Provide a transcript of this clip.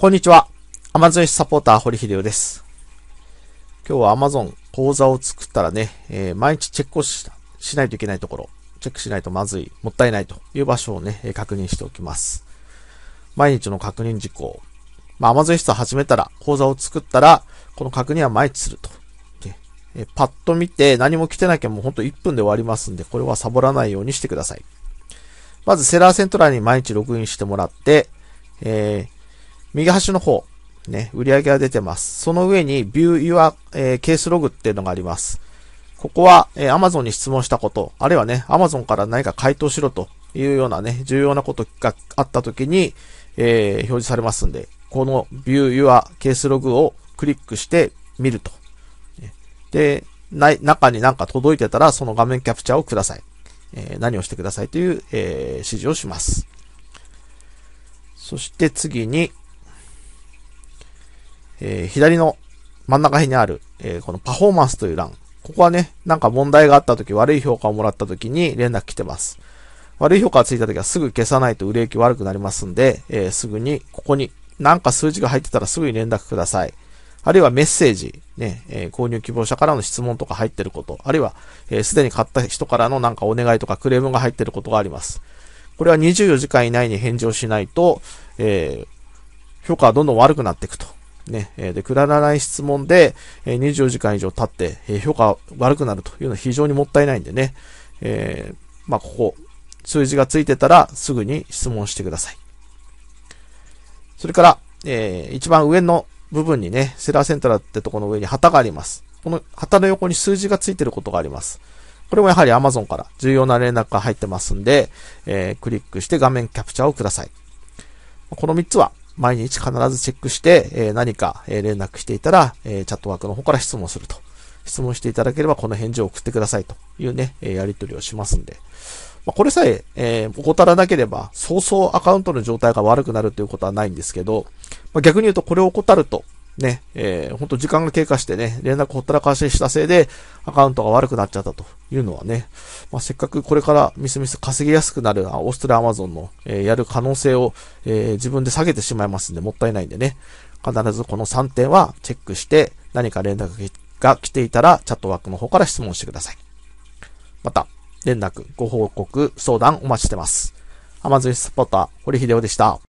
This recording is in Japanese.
こんにちは。アマゾン o スサポーター、堀秀夫です。今日は Amazon 講座を作ったらね、えー、毎日チェックをししないといけないところ、チェックしないとまずい、もったいないという場所をね、確認しておきます。毎日の確認事項。まあ、アマゾン o 室を始めたら、講座を作ったら、この確認は毎日すると。でえー、パッと見て何も来てなきゃもうほんと1分で終わりますんで、これはサボらないようにしてください。まずセラーセントラーに毎日ログインしてもらって、えー右端の方、ね、売り上げが出てます。その上に View Your、えー、スログっていうのがあります。ここは、えー、Amazon に質問したこと、あるいはね、Amazon から何か回答しろというようなね、重要なことがあった時に、えー、表示されますんで、この View Your c a をクリックして見ると。で、ない、中になんか届いてたら、その画面キャプチャーをください。えー、何をしてくださいという、えー、指示をします。そして次に、えー、左の真ん中辺にある、えー、このパフォーマンスという欄。ここはね、なんか問題があった時、悪い評価をもらった時に連絡来てます。悪い評価がついた時はすぐ消さないと売れ行き悪くなりますんで、えー、すぐに、ここに、なんか数字が入ってたらすぐに連絡ください。あるいはメッセージ、ね、えー、購入希望者からの質問とか入ってること、あるいは、えー、で、に買った人からのなんかお願いとかクレームが入ってることがあります。これは24時間以内に返事をしないと、えー、評価はどんどん悪くなっていくとね、えで、くだらない質問で、え24時間以上経って、え評価悪くなるというのは非常にもったいないんでね、えー、まあ、ここ、数字がついてたらすぐに質問してください。それから、えー、一番上の部分にね、セラーセンターってとこの上に旗があります。この旗の横に数字がついてることがあります。これもやはり Amazon から重要な連絡が入ってますんで、えー、クリックして画面キャプチャーをください。この3つは毎日必ずチェックして、え何か、え連絡していたら、えチャットワークの方から質問すると。質問していただければこの返事を送ってくださいというね、えやり取りをしますんで。まあ、これさえ、えー、怠らなければ、そうそうアカウントの状態が悪くなるということはないんですけど、まあ、逆に言うとこれを怠ると、ね、えー、ほんと時間が経過してね、連絡ほったらかししたせいで、アカウントが悪くなっちゃったというのはね、まあ、せっかくこれからみすみす稼ぎやすくなるオーストラリアアマゾンの、えー、やる可能性を、えー、自分で下げてしまいますんで、もったいないんでね、必ずこの3点はチェックして、何か連絡が来ていたら、チャットワークの方から質問してください。また、連絡、ご報告、相談お待ちしてます。アマゾンサポーター、堀秀夫でした。